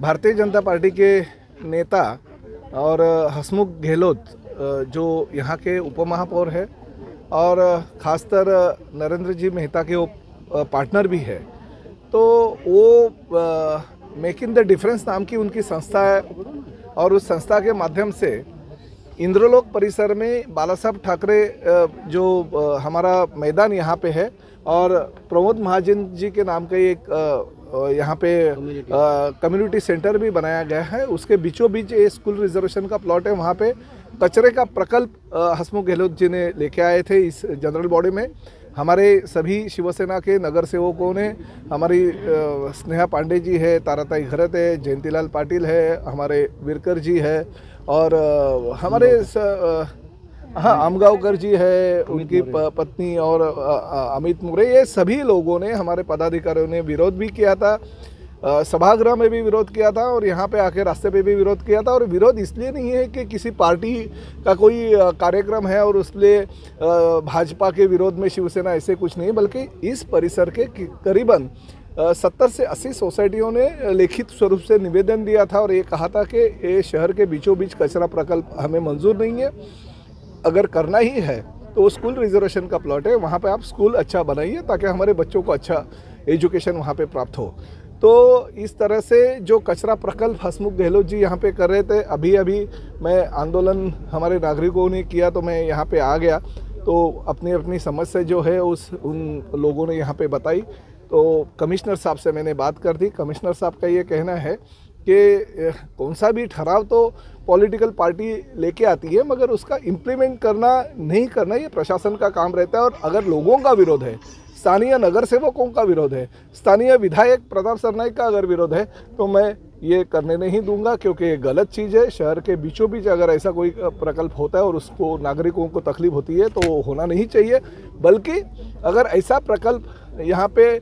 भारतीय जनता पार्टी के नेता और हसमुख गहलोत जो यहाँ के उपमहापौर है और ख़ासतर नरेंद्र जी मेहता के वो पार्टनर भी है तो वो मेक इन द डिफरेंस नाम की उनकी संस्था है और उस संस्था के माध्यम से इंद्रलोक परिसर में बाला साहब ठाकरे जो हमारा मैदान यहाँ पे है और प्रमोद महाजन जी के नाम का एक यहाँ पे कम्युनिटी सेंटर भी बनाया गया है उसके बीचों बीच ये स्कूल रिजर्वेशन का प्लॉट है वहाँ पे कचरे का प्रकल्प हसमुख गहलोत जी ने लेके आए थे इस जनरल बॉडी में हमारे सभी शिवसेना के नगर सेवकों ने हमारी स्नेहा पांडे जी है ताराताई घरत है जयंतीलाल पाटिल है हमारे विरकर जी है और हमारे स, हाँ आमगावकर जी है उनकी पत्नी और अमित मुरे ये सभी लोगों ने हमारे पदाधिकारियों ने विरोध भी किया था सभागृह में भी विरोध किया था और यहाँ पे आके रास्ते पे भी विरोध किया था और विरोध इसलिए नहीं है कि किसी पार्टी का कोई कार्यक्रम है और उसलिए भाजपा के विरोध में शिवसेना ऐसे कुछ नहीं बल्कि इस परिसर के करीबन सत्तर से अस्सी सोसाइटियों ने लिखित स्वरूप से निवेदन दिया था और ये कहा था कि ये शहर के बीचों बीच कचरा प्रकल्प हमें मंजूर नहीं है अगर करना ही है तो वो स्कूल रिजर्वेशन का प्लॉट है वहाँ पे आप स्कूल अच्छा बनाइए ताकि हमारे बच्चों को अच्छा एजुकेशन वहाँ पे प्राप्त हो तो इस तरह से जो कचरा प्रकल्प हसमुख गहलोत जी यहाँ पे कर रहे थे अभी अभी मैं आंदोलन हमारे नागरिकों ने किया तो मैं यहाँ पे आ गया तो अपनी अपनी समस्या जो है उस उन लोगों ने यहाँ पे बताई तो कमिश्नर साहब से मैंने बात कर दी कमिश्नर साहब का ये कहना है कि कौन सा भी ठहराव तो पॉलिटिकल पार्टी लेके आती है मगर उसका इम्प्लीमेंट करना नहीं करना ये प्रशासन का काम रहता है और अगर लोगों का विरोध है स्थानीय नगर सेवकों का विरोध है स्थानीय विधायक प्रताप सरनाइक का अगर विरोध है तो मैं ये करने नहीं दूंगा क्योंकि ये गलत चीज़ है शहर के बीचों बीच अगर ऐसा कोई प्रकल्प होता है और उसको नागरिकों को तकलीफ होती है तो वो होना नहीं चाहिए बल्कि अगर ऐसा प्रकल्प यहाँ पे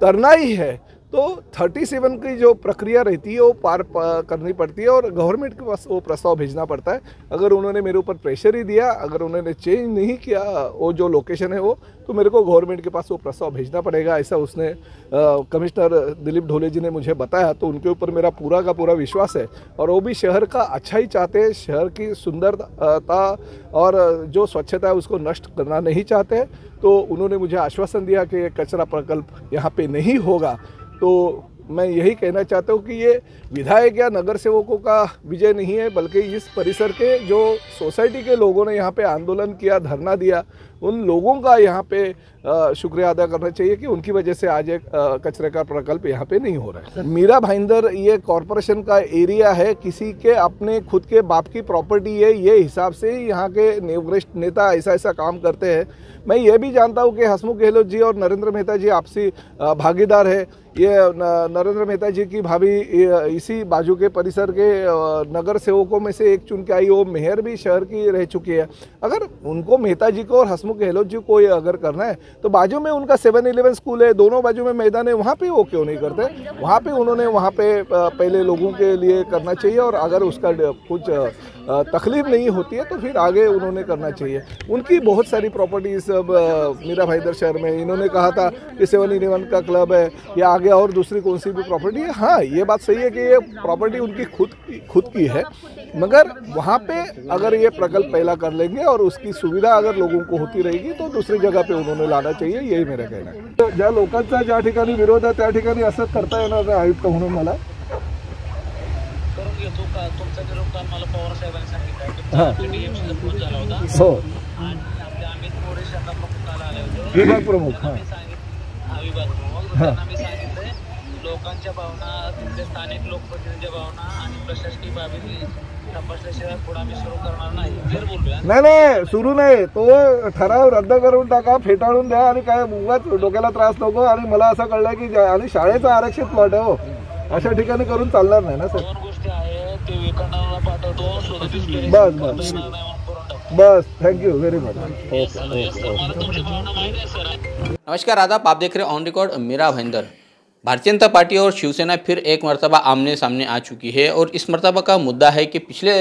करना ही है तो 37 की जो प्रक्रिया रहती है वो पार करनी पड़ती है और गवर्नमेंट के पास वो प्रस्ताव भेजना पड़ता है अगर उन्होंने मेरे ऊपर प्रेशर ही दिया अगर उन्होंने चेंज नहीं किया वो जो लोकेशन है वो तो मेरे को गवर्नमेंट के पास वो प्रस्ताव भेजना पड़ेगा ऐसा उसने कमिश्नर दिलीप ढोले जी ने मुझे बताया तो उनके ऊपर मेरा पूरा का पूरा विश्वास है और वो भी शहर का अच्छा ही चाहते हैं शहर की सुंदरता और जो स्वच्छता है उसको नष्ट करना नहीं चाहते तो उन्होंने मुझे आश्वासन दिया कि कचरा प्रकल्प यहाँ पर नहीं होगा तो मैं यही कहना चाहता हूँ कि ये विधायक या नगर सेवकों का विजय नहीं है बल्कि इस परिसर के जो सोसाइटी के लोगों ने यहाँ पे आंदोलन किया धरना दिया उन लोगों का यहाँ पे शुक्रिया अदा करना चाहिए कि उनकी वजह से आज एक कचरे का प्रकल्प यहाँ पे नहीं हो रहा है मीरा भाईंदर ये कॉरपोरेशन का एरिया है किसी के अपने खुद के बाप की प्रॉपर्टी है ये हिसाब से ही यहाँ के नेवग्रस्त नेता ऐसा ऐसा काम करते हैं मैं ये भी जानता हूँ कि हसमुख गहलोत जी और नरेंद्र मेहता जी आपसी भागीदार है ये नरेंद्र मेहता जी की भाभी इसी बाजू के परिसर के नगर सेवकों में से एक चुन के आई वो मेयर भी शहर की रह चुकी है अगर उनको मेहता जी को और हसमुख गहलोत जी को अगर करना है तो बाजू में उनका सेवन इलेवन स्कूल है दोनों बाजू में मैदान है वहाँ पर वो क्यों नहीं करते वहाँ पर उन्होंने वहाँ पे पहले लोगों के लिए करना चाहिए और अगर उसका कुछ तकलीफ नहीं होती है तो फिर आगे उन्होंने करना चाहिए उनकी बहुत सारी प्रॉपर्टीज अब मीरा भाईदर शहर में इन्होंने कहा था कि सेवन इलेवन का क्लब है या आगे और दूसरी कौन सी भी प्रॉपर्टी है हाँ ये बात सही है कि ये प्रॉपर्टी उनकी खुद की खुद की है मगर वहाँ पे अगर ये प्रकल्प पहला कर लेंगे और उसकी सुविधा अगर लोगों को होती रहेगी तो दूसरी जगह पे उन्होंने लाना चाहिए यही मेरा कहना है ज्या लोकांचा ज्या ठिकाणी विरोध आहे त्या ठिकाणी करता येणार ना आयुक्त म्हणून मला तो का तुमचा जो मला पवार साहेबांनी सांगितलं हां. डीएमसीचा फोन झाला होता हो आणि आपले अमित मोरे शहरात प्रमुख आले होते विभाग प्रमुख, हां. मी सांगितलं हा विभाग लोकांच्या भावना तिथले स्थानिक लोकप्रतिनिधींच्या भावना आणि प्रशासकीय बाबी तपासल्याशिवाय पुढे आम्ही सुरू करणार नाही क्लिअर बोलूया नाही नाही सुरू नाही तो ठराव रद्द करून टाका फेटाळून द्या आणि काय मुगात डोक्याला त्रास नको आणि मला असं कळलं की आणि शाळेचं आरक्षित प्लॉट हो. अशा ठिकाणी करून चालणार नाही ना सर दोन गोष्टी आहेत बस बस बस थैंक यू वेरी मच नमस्कार आदाब आप देख रहे ऑन रिकॉर्ड मेरा महेंद्र भारतीय जनता पार्टी और शिवसेना फिर एक मरतबा आमने सामने आ चुकी है और इस मरतबा का मुद्दा है कि पिछले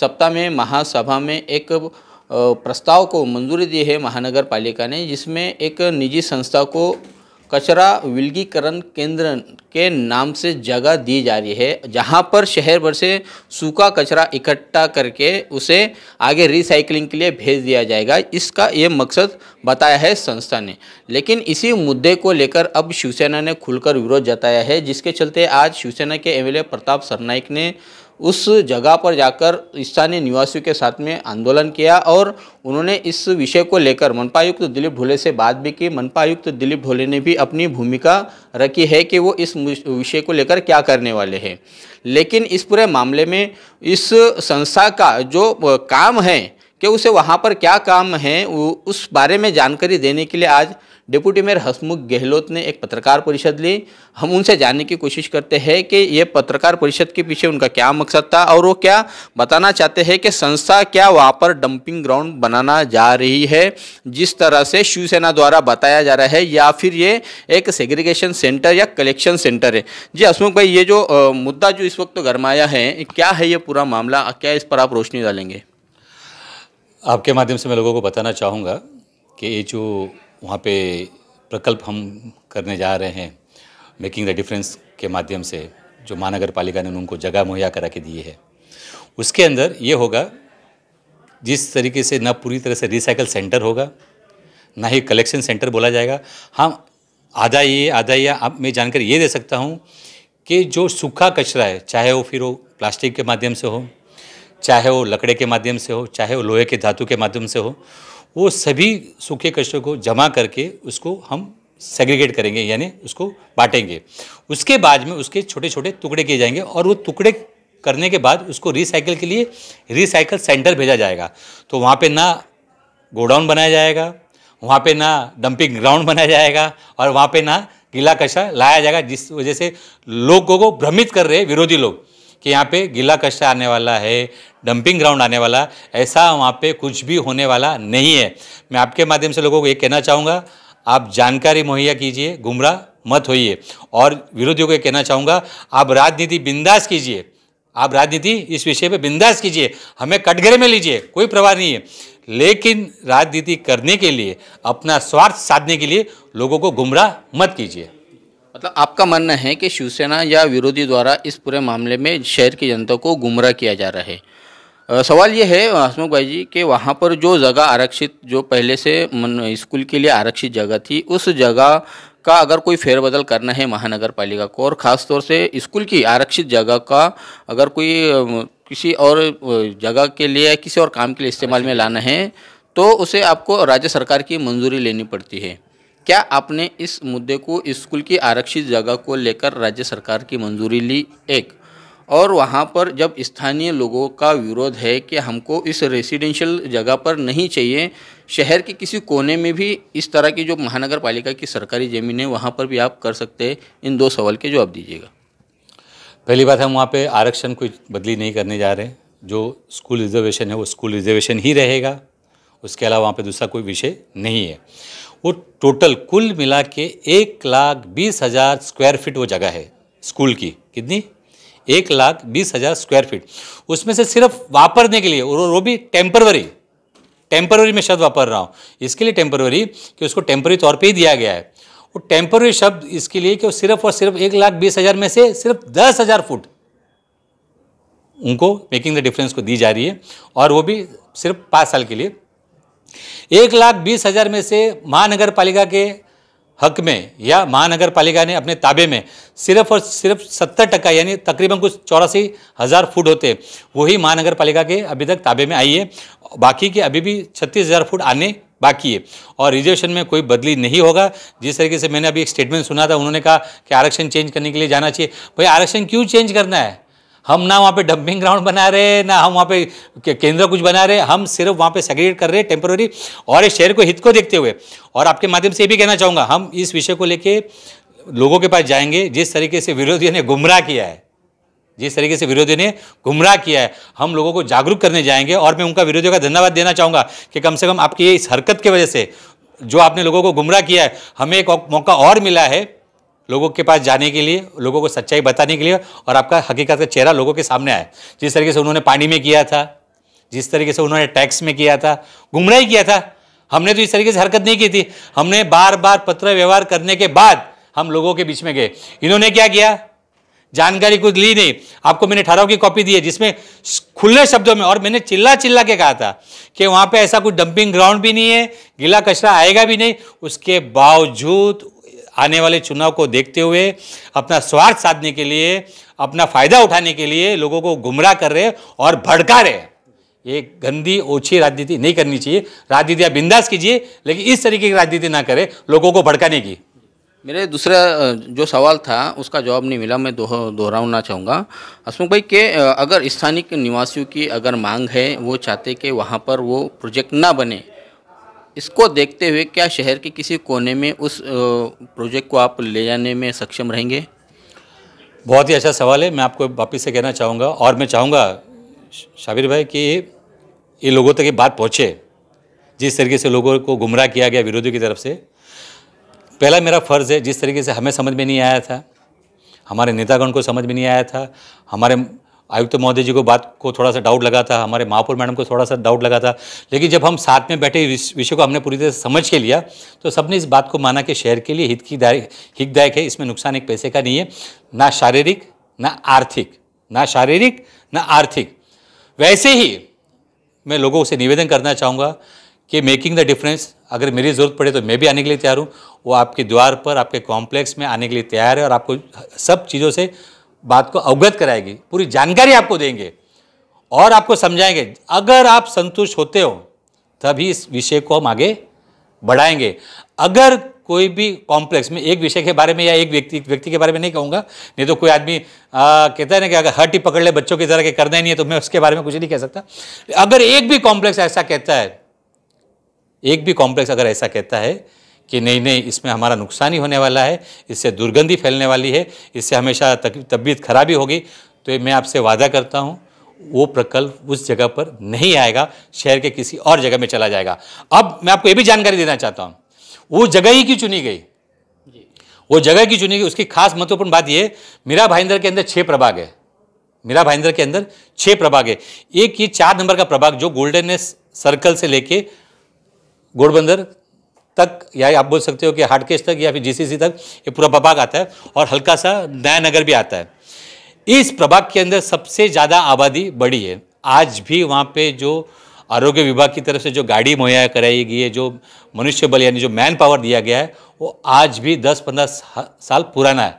सप्ताह में महासभा में एक प्रस्ताव को मंजूरी दी है महानगर पालिका ने जिसमें एक निजी संस्था को कचरा विलगीकरण केंद्र के नाम से जगह दी जा रही है जहां पर शहर भर से सूखा कचरा इकट्ठा करके उसे आगे रिसाइकलिंग के लिए भेज दिया जाएगा इसका ये मकसद बताया है संस्था ने लेकिन इसी मुद्दे को लेकर अब शिवसेना ने खुलकर विरोध जताया है जिसके चलते आज शिवसेना के एमएलए प्रताप सरनाइक ने उस जगह पर जाकर स्थानीय निवासियों के साथ में आंदोलन किया और उन्होंने इस विषय को लेकर मनपा आयुक्त दिलीप ढोले से बात भी की मनपा आयुक्त दिलीप ढोले ने भी अपनी भूमिका रखी है कि वो इस विषय को लेकर क्या करने वाले हैं लेकिन इस पूरे मामले में इस संस्था का जो काम है कि उसे वहाँ पर क्या काम है उस बारे में जानकारी देने के लिए आज डिप्टी मेयर हसमुख गहलोत ने एक पत्रकार परिषद ली हम उनसे जानने की कोशिश करते हैं कि ये पत्रकार परिषद के पीछे उनका क्या मकसद था और वो क्या बताना चाहते हैं कि संस्था क्या वहाँ पर डंपिंग ग्राउंड बनाना जा रही है जिस तरह से शिवसेना द्वारा बताया जा रहा है या फिर ये एक सेग्रीगेशन सेंटर या कलेक्शन सेंटर है जी हसमुख भाई ये जो आ, मुद्दा जो इस वक्त तो गरमाया है क्या है ये पूरा मामला क्या इस पर आप रोशनी डालेंगे आपके माध्यम से मैं लोगों को बताना चाहूँगा कि ये जो वहाँ पे प्रकल्प हम करने जा रहे हैं मेकिंग द डिफरेंस के माध्यम से जो महानगर पालिका ने उनको जगह मुहैया करा के दिए है उसके अंदर ये होगा जिस तरीके से ना पूरी तरह से रिसाइकल सेंटर होगा ना ही कलेक्शन सेंटर बोला जाएगा हम हाँ, आधा ये आधा ये आप मैं जानकर ये दे सकता हूँ कि जो सूखा कचरा है चाहे वो फिर वो प्लास्टिक के माध्यम से हो चाहे वो लकड़े के माध्यम से हो चाहे वो लोहे के धातु के माध्यम से हो वो सभी सूखे कचरे को जमा करके उसको हम सेग्रीगेट करेंगे यानी उसको बांटेंगे उसके बाद में उसके छोटे छोटे टुकड़े किए जाएंगे और वो टुकड़े करने के बाद उसको रिसाइकिल के लिए रिसाइकिल सेंटर भेजा जाएगा तो वहाँ पे ना गोडाउन बनाया जाएगा वहाँ पे ना डंपिंग ग्राउंड बनाया जाएगा और वहाँ पे ना गीला कचरा लाया जाएगा जिस वजह से लोगों को भ्रमित कर रहे विरोधी लोग कि यहाँ पे गीला कचरा आने वाला है डंपिंग ग्राउंड आने वाला ऐसा वहाँ पे कुछ भी होने वाला नहीं है मैं आपके माध्यम से लोगों को ये कहना चाहूँगा आप जानकारी मुहैया कीजिए गुमराह मत होइए और विरोधियों को ये कहना चाहूँगा आप राजनीति बिंदास कीजिए आप राजनीति इस विषय पर बिंदास कीजिए हमें कटघरे में लीजिए कोई प्रवाह नहीं है लेकिन राजनीति करने के लिए अपना स्वार्थ साधने के लिए लोगों को गुमराह मत कीजिए मतलब आपका मानना है कि शिवसेना या विरोधी द्वारा इस पूरे मामले में शहर की जनता को गुमराह किया जा रहा है आ, सवाल ये है हसमुख भाई जी कि वहाँ पर जो जगह आरक्षित जो पहले से स्कूल के लिए आरक्षित जगह थी उस जगह का अगर कोई फेरबदल करना है महानगर पालिका को और ख़ास तौर से स्कूल की आरक्षित जगह का अगर कोई किसी और जगह के लिए किसी और काम के लिए इस्तेमाल में लाना है तो उसे आपको राज्य सरकार की मंजूरी लेनी पड़ती है क्या आपने इस मुद्दे को स्कूल की आरक्षित जगह को लेकर राज्य सरकार की मंजूरी ली एक और वहाँ पर जब स्थानीय लोगों का विरोध है कि हमको इस रेसिडेंशियल जगह पर नहीं चाहिए शहर के किसी कोने में भी इस तरह की जो महानगर पालिका की सरकारी ज़मीन है वहाँ पर भी आप कर सकते हैं इन दो सवाल के जवाब दीजिएगा पहली बात हम वहाँ पे आरक्षण कोई बदली नहीं करने जा रहे जो स्कूल रिजर्वेशन है वो स्कूल रिजर्वेशन ही रहेगा उसके अलावा वहाँ पर दूसरा कोई विषय नहीं है वो टोटल कुल मिला के एक लाख बीस हज़ार स्क्वायर फीट वो जगह है स्कूल की कितनी एक लाख बीस हज़ार स्क्वायर फीट उसमें से सिर्फ वापरने के लिए और वो भी टेम्पररी टेम्पररी में शब्द वापर रहा हूँ इसके लिए टेम्पररी कि उसको टेम्पररी तौर पे ही दिया गया है वो टेम्पररी शब्द इसके लिए कि वो सिर्फ और सिर्फ एक लाख बीस हज़ार में से सिर्फ दस हज़ार फुट उनको मेकिंग द डिफरेंस को दी जा रही है और वो भी सिर्फ पाँच साल के लिए एक लाख बीस हज़ार में से महानगर पालिका के हक में या महानगर पालिका ने अपने ताबे में सिर्फ और सिर्फ सत्तर टका यानी तकरीबन कुछ चौरासी हज़ार फुट होते वही महानगर पालिका के अभी तक ताबे में आई है बाकी के अभी भी छत्तीस हज़ार फुट आने बाकी है और रिजर्वेशन में कोई बदली नहीं होगा जिस तरीके से मैंने अभी एक स्टेटमेंट सुना था उन्होंने कहा कि आरक्षण चेंज करने के लिए जाना चाहिए भाई आरक्षण क्यों चेंज करना है हम ना वहाँ पे डंपिंग ग्राउंड बना रहे हैं ना हम वहाँ पे केंद्र कुछ बना रहे हम सिर्फ वहाँ पे सेग्रीगेट कर रहे हैं टेम्पोररी और इस शहर को हित को देखते हुए और आपके माध्यम से ये भी कहना चाहूँगा हम इस विषय को लेके लोगों के पास जाएंगे जिस तरीके से विरोधियों ने गुमराह किया है जिस तरीके से विरोधियों ने गुमराह किया है हम लोगों को जागरूक करने जाएंगे और मैं उनका विरोधियों का धन्यवाद देना चाहूँगा कि कम से कम आपकी इस हरकत की वजह से जो आपने लोगों को गुमराह किया है हमें एक मौका और मिला है लोगों के पास जाने के लिए लोगों को सच्चाई बताने के लिए और आपका हकीकत का चेहरा लोगों के सामने आए जिस तरीके से उन्होंने पानी में किया था जिस तरीके से उन्होंने टैक्स में किया था गुमराह किया था हमने तो इस तरीके से हरकत नहीं की थी हमने बार बार पत्र व्यवहार करने के बाद हम लोगों के बीच में गए इन्होंने क्या किया जानकारी कुछ ली नहीं आपको मैंने ठहराव की कॉपी दी है जिसमें खुले शब्दों में और मैंने चिल्ला चिल्ला के कहा था कि वहाँ पे ऐसा कुछ डंपिंग ग्राउंड भी नहीं है गीला कचरा आएगा भी नहीं उसके बावजूद आने वाले चुनाव को देखते हुए अपना स्वार्थ साधने के लिए अपना फायदा उठाने के लिए लोगों को गुमराह कर रहे और भड़का रहे ये गंदी ओछी राजनीति नहीं करनी चाहिए राजनीति आप बिंदास कीजिए लेकिन इस तरीके की राजनीति ना करें लोगों को भड़काने की मेरे दूसरा जो सवाल था उसका जवाब नहीं मिला मैं दोहराना दो चाहूँगा हसमुख भाई के अगर स्थानीय निवासियों की अगर मांग है वो चाहते कि वहाँ पर वो प्रोजेक्ट ना बने इसको देखते हुए क्या शहर के किसी कोने में उस प्रोजेक्ट को आप ले जाने में सक्षम रहेंगे बहुत ही अच्छा सवाल है मैं आपको वापस से कहना चाहूँगा और मैं चाहूँगा शाबिर भाई कि ये लोगों तक ये बात पहुँचे जिस तरीके से लोगों को गुमराह किया गया विरोधियों की तरफ से पहला मेरा फ़र्ज़ है जिस तरीके से हमें समझ में नहीं आया था हमारे नेतागण को समझ में नहीं आया था हमारे आयुक्त महोदय जी को बात को थोड़ा सा डाउट लगा था हमारे महापौर मैडम को थोड़ा सा डाउट लगा था लेकिन जब हम साथ में बैठे इस विषय को हमने पूरी तरह से समझ के लिया तो सबने इस बात को माना कि शहर के लिए हित की हितदायक है इसमें नुकसान एक पैसे का नहीं है ना शारीरिक ना आर्थिक ना शारीरिक ना आर्थिक वैसे ही मैं लोगों से निवेदन करना चाहूँगा कि मेकिंग द डिफरेंस अगर मेरी ज़रूरत पड़े तो मैं भी आने के लिए तैयार हूँ वो आपके द्वार पर आपके कॉम्प्लेक्स में आने के लिए तैयार है और आपको सब चीज़ों से बात को अवगत कराएगी पूरी जानकारी आपको देंगे और आपको समझाएंगे अगर आप संतुष्ट होते हो तभी इस विषय को हम आगे बढ़ाएंगे अगर कोई भी कॉम्प्लेक्स में एक विषय के बारे में या एक व्यक्ति व्यक्ति के बारे में नहीं कहूँगा नहीं तो कोई आदमी कहता है ना कि अगर हट ही पकड़ ले बच्चों की तरह के करना ही नहीं है तो मैं उसके बारे में कुछ नहीं कह सकता अगर एक भी कॉम्प्लेक्स ऐसा कहता है एक भी कॉम्प्लेक्स अगर ऐसा कहता है कि नहीं नहीं इसमें हमारा नुकसान ही होने वाला है इससे दुर्गंधी फैलने वाली है इससे हमेशा तबीयत खराबी होगी तो मैं आपसे वादा करता हूँ वो प्रकल्प उस जगह पर नहीं आएगा शहर के किसी और जगह में चला जाएगा अब मैं आपको ये भी जानकारी देना चाहता हूँ वो जगह ही क्यों चुनी गई वो जगह की चुनी गई उसकी खास महत्वपूर्ण बात ये मीरा भाईंदर के अंदर छः प्रभाग है मीरा भाईंदर के अंदर छः प्रभाग है एक ये चार नंबर का प्रभाग जो गोल्डन सर्कल से लेके गोड़बंदर तक या आप बोल सकते हो कि हार्डकेश तक या फिर जीसीसी तक ये पूरा प्रभाग आता है और हल्का सा नया नगर भी आता है इस प्रभाग के अंदर सबसे ज़्यादा आबादी बढ़ी है आज भी वहाँ पे जो आरोग्य विभाग की तरफ से जो गाड़ी मुहैया कराई गई है जो मनुष्य बल यानी जो मैन पावर दिया गया है वो आज भी 10-15 साल पुराना है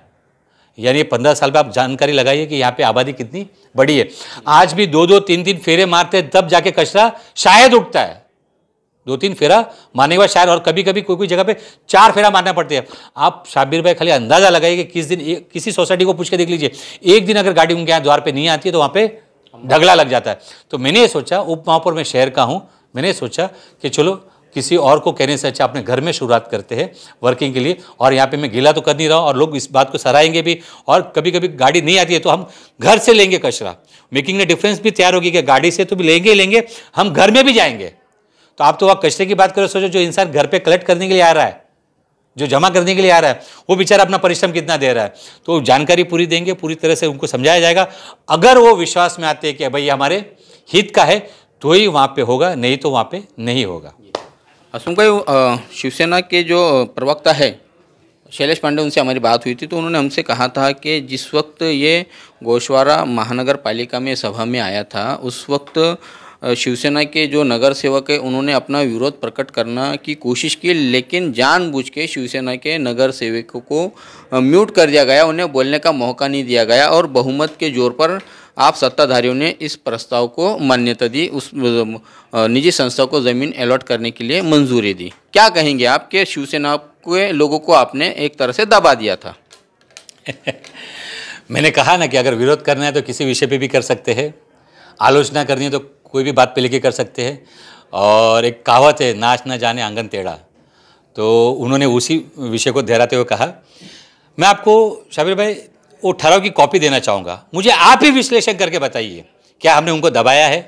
यानी 15 साल में आप जानकारी लगाइए कि यहाँ पे आबादी कितनी बड़ी है आज भी दो दो तीन तीन फेरे मारते हैं तब जाके कचरा शायद उठता है दो तीन फेरा मारने के बाद शायद और कभी कभी कोई कोई जगह पे चार फेरा मारना पड़ते हैं आप शाबिर भाई खाली अंदाज़ा लगाइए कि किस दिन एक किसी सोसाइटी को पूछ के देख लीजिए एक दिन अगर गाड़ी उनके यहाँ द्वार पे नहीं आती है तो वहाँ पे ढगला लग जाता है तो मैंने सोचा उप महापुर में शहर का हूँ मैंने सोचा कि चलो किसी और को कहने से अच्छा अपने घर में शुरुआत करते हैं वर्किंग के लिए और यहाँ पे मैं गीला तो कर नहीं रहा और लोग इस बात को सराहेंगे भी और कभी कभी गाड़ी नहीं आती है तो हम घर से लेंगे कचरा मेकिंग में डिफरेंस भी तैयार होगी कि गाड़ी से तो भी लेंगे लेंगे हम घर में भी जाएंगे तो आप तो वह कचरे की बात करो सोचो जो इंसान घर पे कलेक्ट करने के लिए आ रहा है जो जमा करने के लिए आ रहा है वो बेचारा अपना परिश्रम कितना दे रहा है तो जानकारी पूरी देंगे पूरी तरह से उनको समझाया जाएगा अगर वो विश्वास में आते हैं कि भाई हमारे हित का है तो ही वहाँ पे होगा नहीं तो वहाँ पे नहीं होगा असुम भाई शिवसेना के जो प्रवक्ता है शैलेश पांडे उनसे हमारी बात हुई थी तो उन्होंने हमसे कहा था कि जिस वक्त ये गोशवारा महानगर पालिका में सभा में आया था उस वक्त शिवसेना के जो नगर सेवक है उन्होंने अपना विरोध प्रकट करना की कोशिश की लेकिन जानबूझ के शिवसेना के नगर सेवकों को म्यूट कर दिया गया उन्हें बोलने का मौका नहीं दिया गया और बहुमत के जोर पर आप सत्ताधारियों ने इस प्रस्ताव को मान्यता दी उस निजी संस्था को ज़मीन अलॉट करने के लिए मंजूरी दी क्या कहेंगे आप शिवसेना के लोगों को आपने एक तरह से दबा दिया था मैंने कहा ना कि अगर विरोध करना है तो किसी विषय पे भी कर सकते हैं आलोचना करनी है तो कोई भी बात पे लेके कर सकते हैं और एक कहावत है नाच ना जाने आंगन टेढ़ा तो उन्होंने उसी विषय को दोहराते हुए कहा मैं आपको शाबिर भाई वो ठहराव की कॉपी देना चाहूँगा मुझे आप ही विश्लेषण करके बताइए क्या हमने उनको दबाया है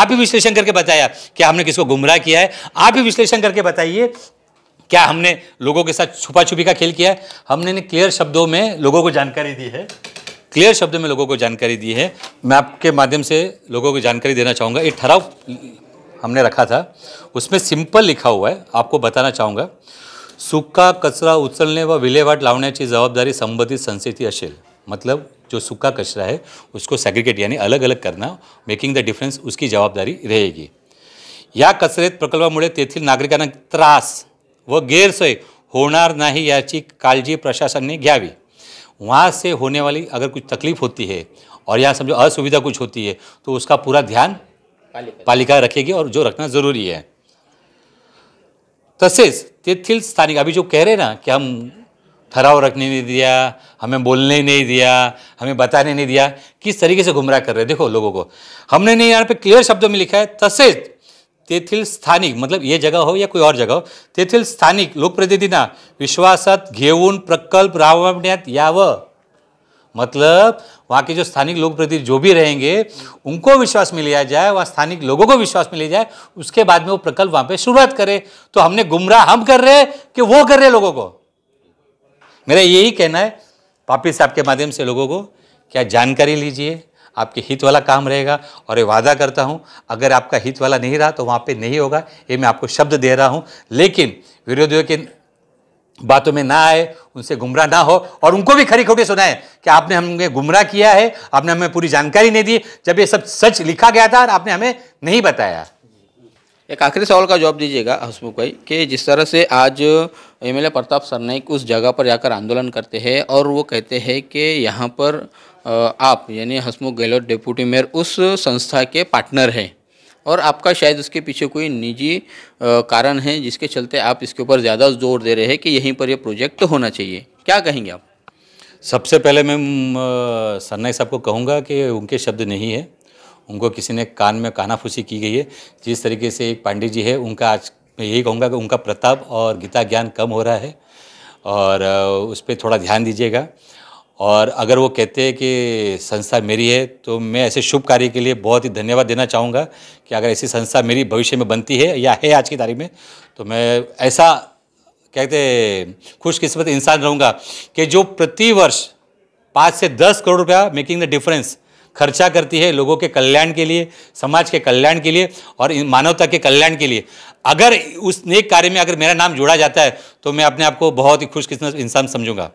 आप ही विश्लेषण करके बताया क्या हमने किसको गुमराह किया है आप ही विश्लेषण करके बताइए क्या हमने लोगों के साथ छुपा छुपी का खेल किया है हमने ने क्लियर शब्दों में लोगों को जानकारी दी है क्लियर शब्द में लोगों को जानकारी दी है मैं आपके माध्यम से लोगों को जानकारी देना चाहूँगा एक ठहराव हमने रखा था उसमें सिंपल लिखा हुआ है आपको बताना चाहूँगा सुका कचरा उचलने व विलेवाट लाने की जवाबदारी संबंधित संस्थिति अशील मतलब जो सूखा कचरा है उसको सेग्रीगेट यानी अलग अलग करना मेकिंग द डिफरेंस उसकी जवाबदारी रहेगी या कचरेत प्रकल्पामुळे तेथील नागरिकांना त्रास व गैरसोय होणार नाही याची काळजी प्रशासनाने घ्यावी वहाँ से होने वाली अगर कुछ तकलीफ होती है और यहाँ समझो असुविधा कुछ होती है तो उसका पूरा ध्यान पालिका, पालिका रखेगी और जो रखना ज़रूरी है तसेज तेथिल स्थानिक अभी जो कह रहे ना कि हम ठहराव रखने नहीं दिया हमें बोलने नहीं दिया हमें बताने नहीं दिया किस तरीके से गुमराह कर रहे देखो लोगों को हमने नहीं यहाँ पे क्लियर शब्दों में लिखा है तसेज तेथिल स्थानिक मतलब ये जगह हो या कोई और जगह हो तेथिल स्थानिक लोकप्रतिनिधींना विश्वासत घेऊन प्रकल्प या यावं मतलब वहाँ के जो स्थानिक लोक प्रतिनिधि जो भी रहेंगे उनको विश्वास में लिया जाए वहाँ स्थानिक लोगों को विश्वास में लिया जाए उसके बाद में वो प्रकल्प वहाँ पे शुरुआत करे तो हमने गुमराह हम कर रहे हैं कि वो कर रहे लोगों को मेरा यही कहना है पापी साहब के माध्यम से लोगों को क्या जानकारी लीजिए आपके हित वाला काम रहेगा और ये वादा करता हूँ अगर आपका हित वाला नहीं रहा तो वहाँ पे नहीं होगा ये मैं आपको शब्द दे रहा हूँ लेकिन विरोधियों के बातों में ना आए उनसे गुमराह ना हो और उनको भी खरी खोटी सुनाए कि आपने हमें गुमराह किया है आपने हमें पूरी जानकारी नहीं दी जब ये सब सच लिखा गया था और आपने हमें नहीं बताया एक आखिरी सवाल का जवाब दीजिएगा हसमुख भाई कि जिस तरह से आज एम प्रताप सरनाइक उस जगह पर जाकर आंदोलन करते हैं और वो कहते हैं कि यहाँ पर आप यानी हसमुख गहलोत डिप्यूटी मेयर उस संस्था के पार्टनर हैं और आपका शायद उसके पीछे कोई निजी कारण है जिसके चलते आप इसके ऊपर ज़्यादा जोर दे रहे हैं कि यहीं पर यह प्रोजेक्ट होना चाहिए क्या कहेंगे आप सबसे पहले मैं सन्नाई साहब को कहूँगा कि उनके शब्द नहीं है उनको किसी ने कान में कानाफूसी की गई है जिस तरीके से एक पांडे जी है उनका आज मैं यही कहूँगा कि उनका प्रताप और गीता ज्ञान कम हो रहा है और उस पर थोड़ा ध्यान दीजिएगा और अगर वो कहते हैं कि संस्था मेरी है तो मैं ऐसे शुभ कार्य के लिए बहुत ही धन्यवाद देना चाहूँगा कि अगर ऐसी संस्था मेरी भविष्य में बनती है या है आज की तारीख में तो मैं ऐसा कहते खुशकिस्मत इंसान रहूँगा कि जो प्रतिवर्ष पाँच से दस करोड़ रुपया मेकिंग द डिफरेंस खर्चा करती है लोगों के कल्याण के लिए समाज के कल्याण के लिए और मानवता के कल्याण के लिए अगर उस नेक कार्य में अगर मेरा नाम जोड़ा जाता है तो मैं अपने आप को बहुत ही खुशकिस्मत इंसान समझूंगा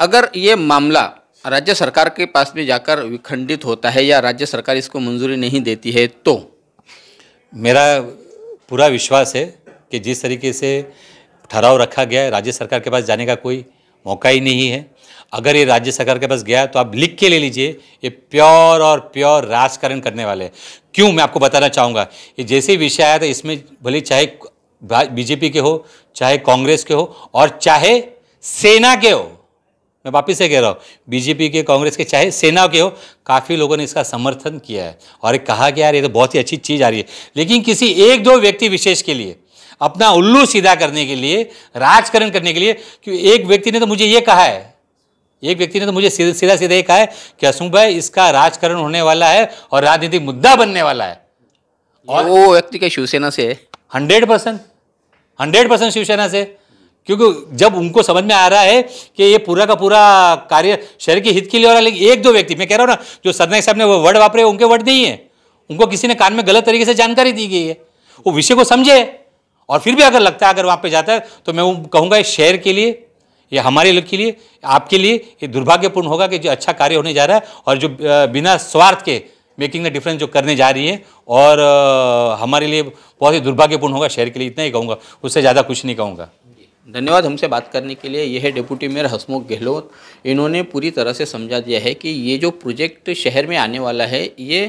अगर ये मामला राज्य सरकार के पास में जाकर विखंडित होता है या राज्य सरकार इसको मंजूरी नहीं देती है तो मेरा पूरा विश्वास है कि जिस तरीके से ठहराव रखा गया है राज्य सरकार के पास जाने का कोई मौका ही नहीं है अगर ये राज्य सरकार के पास गया तो आप लिख के ले लीजिए ये प्योर और प्योर राजकरण करने वाले हैं क्यों मैं आपको बताना चाहूँगा ये जैसे विषय आया था इसमें भले चाहे बीजेपी के हो चाहे कांग्रेस के हो और चाहे सेना के हो मैं वापिस से कह रहा हूँ बीजेपी के कांग्रेस के चाहे सेना के हो काफ़ी लोगों ने इसका समर्थन किया है और एक कहा कि यार ये तो बहुत ही अच्छी चीज़ आ रही है लेकिन किसी एक दो व्यक्ति विशेष के लिए अपना उल्लू सीधा करने के लिए राजकरण करने के लिए कि एक व्यक्ति ने तो मुझे ये कहा है एक व्यक्ति ने तो मुझे सीधा सीधा ये कहा है कि असुम भाई इसका राजकरण होने वाला है और राजनीतिक मुद्दा बनने वाला है और वो व्यक्ति के शिवसेना से है hundred percent hundred percent Shivsena से क्योंकि जब उनको समझ में आ रहा है कि ये पूरा का पूरा कार्य शहर के हित के लिए हो रहा है लेकिन एक दो व्यक्ति मैं कह रहा हूँ ना जो सरनाइक साहब ने वो वर्ड वापरे उनके वर्ड नहीं है उनको किसी ने कान में गलत तरीके से जानकारी दी गई है वो विषय को समझे और फिर भी अगर लगता है अगर वहाँ पर जाता है तो मैं वो कहूँगा इस शहर के लिए ये हमारे लोग के लिए आपके लिए ये दुर्भाग्यपूर्ण होगा कि जो अच्छा कार्य होने जा रहा है और जो बिना स्वार्थ के मेकिंग द डिफरेंस जो करने जा रही है और हमारे लिए बहुत ही दुर्भाग्यपूर्ण होगा शहर के लिए इतना ही कहूँगा उससे ज़्यादा कुछ नहीं कहूँगा धन्यवाद हमसे बात करने के लिए यह है डिप्यूटी मेयर हसमुख गहलोत इन्होंने पूरी तरह से समझा दिया है कि ये जो प्रोजेक्ट शहर में आने वाला है ये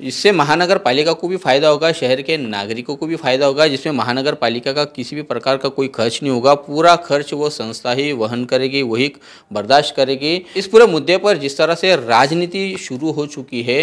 इससे महानगर पालिका को भी फ़ायदा होगा शहर के नागरिकों को भी फ़ायदा होगा जिसमें महानगर पालिका का किसी भी प्रकार का कोई खर्च नहीं होगा पूरा खर्च वो संस्था ही वहन करेगी वही बर्दाश्त करेगी इस पूरे मुद्दे पर जिस तरह से राजनीति शुरू हो चुकी है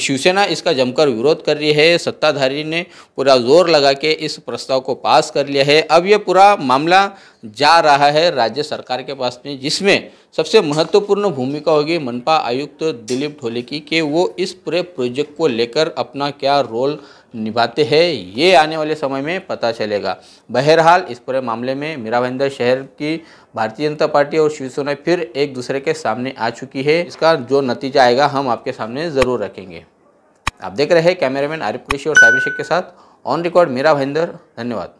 शिवसेना इसका जमकर विरोध कर रही है सत्ताधारी ने पूरा जोर लगा के इस प्रस्ताव को पास कर लिया है अब ये पूरा मामला जा रहा है राज्य सरकार के पास में जिसमें सबसे महत्वपूर्ण भूमिका होगी मनपा आयुक्त दिलीप ढोले की कि वो इस पूरे प्रोजेक्ट को लेकर अपना क्या रोल निभाते हैं ये आने वाले समय में पता चलेगा बहरहाल इस पूरे मामले में मीरा भाईंदर शहर की भारतीय जनता पार्टी और शिवसेना फिर एक दूसरे के सामने आ चुकी है इसका जो नतीजा आएगा हम आपके सामने ज़रूर रखेंगे आप देख रहे हैं कैमरामैन आरिफ कुरेशी और साबिर के साथ ऑन रिकॉर्ड मीरा भाईंदर धन्यवाद